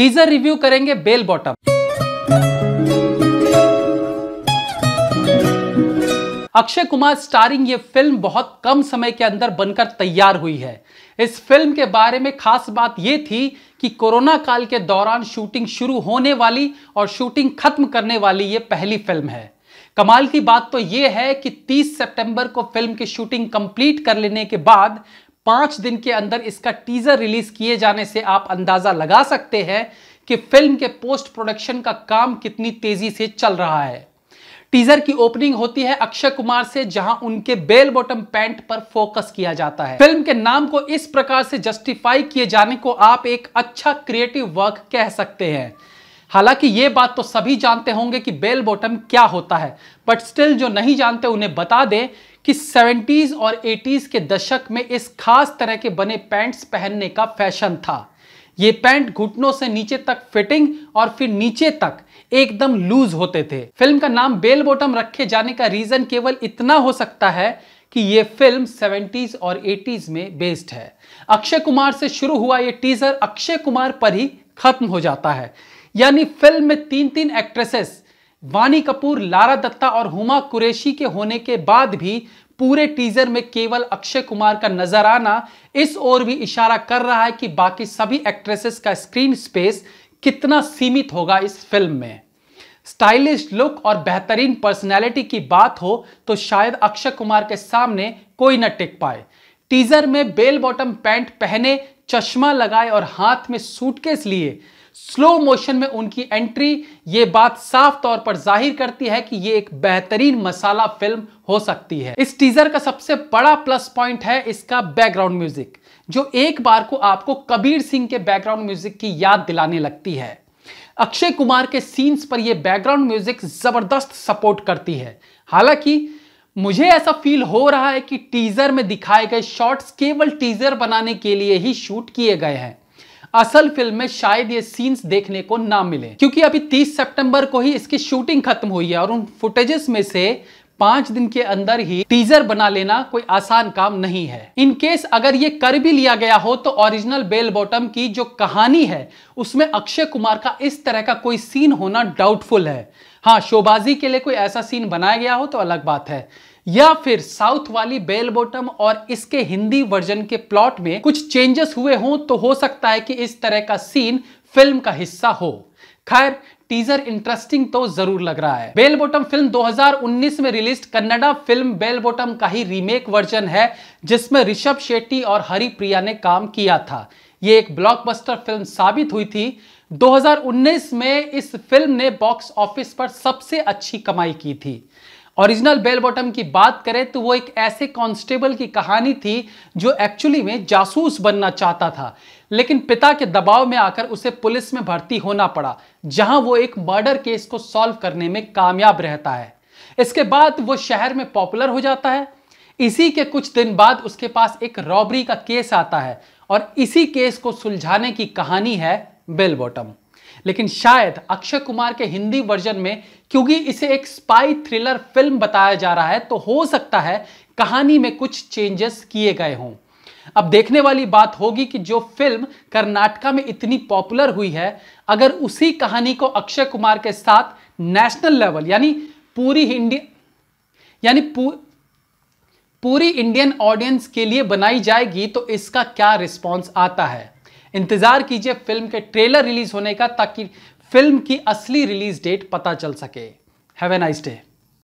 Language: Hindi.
टीजर रिव्यू करेंगे Bell Bottom Akshay Kumar starring ये फिल्म बहुत कम समय के अंदर बनकर तैयार हुई है इस फिल्म के बारे में खास बात यह थी कि कोरोना काल के दौरान शूटिंग शुरू होने वाली और शूटिंग खत्म करने वाली ये पहली फिल्म है कमाल की बात तो यह है कि 30 सितंबर को फिल्म की शूटिंग कंप्लीट कर लेने के बाद पांच दिन के अंदर इसका टीजर रिलीज किए जाने से आप अंदाजा लगा सकते हैं कि फिल्म के पोस्ट प्रोडक्शन का काम कितनी तेजी से चल रहा है टीजर की ओपनिंग होती है अक्षय कुमार से जहां उनके बेल बॉटम पैंट पर फोकस किया जाता है फिल्म के नाम को इस प्रकार से जस्टिफाई किए जाने को आप एक अच्छा क्रिएटिव वर्क कह सकते हैं हालांकि ये बात तो सभी जानते होंगे कि बेल बॉटम क्या होता है बट स्टिल जो नहीं जानते उन्हें बता दें कि 70s और 80s के दशक में इस खास तरह के बने पैंट्स पहनने का फैशन था ये पैंट घुटनों से नीचे तक फिटिंग और फिर नीचे तक एकदम लूज होते थे फिल्म का नाम बेल बॉटम रखे जाने का रीजन केवल इतना हो सकता है कि ये फिल्म 70s और 80s में बेस्ड है अक्षय कुमार से शुरू हुआ ये टीजर अक्षय कुमार पर ही खत्म हो जाता है यानी फिल्म में तीन तीन एक्ट्रेसेस वानी कपूर लारा दत्ता और हुमा कुरेशी के होने के बाद भी पूरे टीजर में केवल अक्षय कुमार का नजर आना इस ओर भी इशारा कर रहा है कि बाकी सभी एक्ट्रेसेस का स्क्रीन स्पेस कितना सीमित होगा इस फिल्म में स्टाइलिश लुक और बेहतरीन पर्सनैलिटी की बात हो तो शायद अक्षय कुमार के सामने कोई न टिक पाए टीजर में बेल बॉटम पैंट पहने चश्मा लगाए और हाथ में सूटकेस लिए स्लो मोशन में उनकी एंट्री ये बात साफ तौर पर जाहिर करती है कि ये एक बेहतरीन मसाला फिल्म हो सकती है इस टीजर का सबसे बड़ा प्लस पॉइंट है इसका बैकग्राउंड म्यूजिक जो एक बार को आपको कबीर सिंह के बैकग्राउंड म्यूजिक की याद दिलाने लगती है अक्षय कुमार के सीन्स पर यह बैकग्राउंड म्यूजिक जबरदस्त सपोर्ट करती है हालांकि मुझे ऐसा फील हो रहा है कि टीजर में दिखाए गए शॉट्स केवल टीजर बनाने के लिए ही शूट किए गए हैं असल फिल्म में शायद ये सीन्स देखने को ना मिले क्योंकि अभी 30 सितंबर को ही इसकी शूटिंग खत्म हुई है और उन फुटेजेस में से पांच दिन के अंदर ही टीजर बना लेना कोई आसान काम नहीं है इन केस अगर ये कर भी लिया गया हो तो ओरिजिनल बेल बॉटम की जो कहानी है उसमें अक्षय कुमार का इस तरह का कोई सीन होना डाउटफुल है हाँ शोबाजी के लिए कोई ऐसा सीन बनाया गया हो तो अलग बात है या फिर साउथ वाली बेल बॉटम और इसके हिंदी वर्जन के प्लॉट में कुछ चेंजेस हुए हों तो हो सकता है कि इस तरह का सीन फिल्म का हिस्सा हो खैर टीजर इंटरेस्टिंग तो जरूर लग रहा है बेल बॉटम फिल्म 2019 में release Kannada film Bell Bottom का ही रीमेक वर्जन है जिसमें ऋषभ शेट्टी और हरिप्रिया ने काम किया था ये एक ब्लॉकबस्टर फिल्म साबित हुई थी 2019 में इस फिल्म ने बॉक्स ऑफिस पर सबसे अच्छी कमाई की थी ओरिजिनल बेल बॉटम की बात करें तो वो एक ऐसे कांस्टेबल की कहानी थी जो एक्चुअली में जासूस बनना चाहता था लेकिन पिता के दबाव में आकर उसे पुलिस में भर्ती होना पड़ा जहां वो एक मर्डर केस को सॉल्व करने में कामयाब रहता है इसके बाद वो शहर में पॉपुलर हो जाता है इसी के कुछ दिन बाद उसके पास एक रॉबरी का केस आता है और इसी केस को सुलझाने की कहानी है बेल बॉटम लेकिन शायद अक्षय कुमार के हिंदी वर्जन में क्योंकि इसे एक स्पाई थ्रिलर फिल्म बताया जा रहा है तो हो सकता है कहानी में कुछ चेंजेस किए गए हों अब देखने वाली बात होगी कि जो फिल्म कर्नाटका में इतनी पॉपुलर हुई है अगर उसी कहानी को अक्षय कुमार के साथ नेशनल लेवल यानी पूरी इंडिया यानी पू, पूरी इंडियन ऑडियंस के लिए बनाई जाएगी तो इसका क्या रिस्पॉन्स आता है इंतज़ार कीजिए फिल्म के ट्रेलर रिलीज होने का ताकि फिल्म की असली रिलीज डेट पता चल सके हैव ए नाइस डे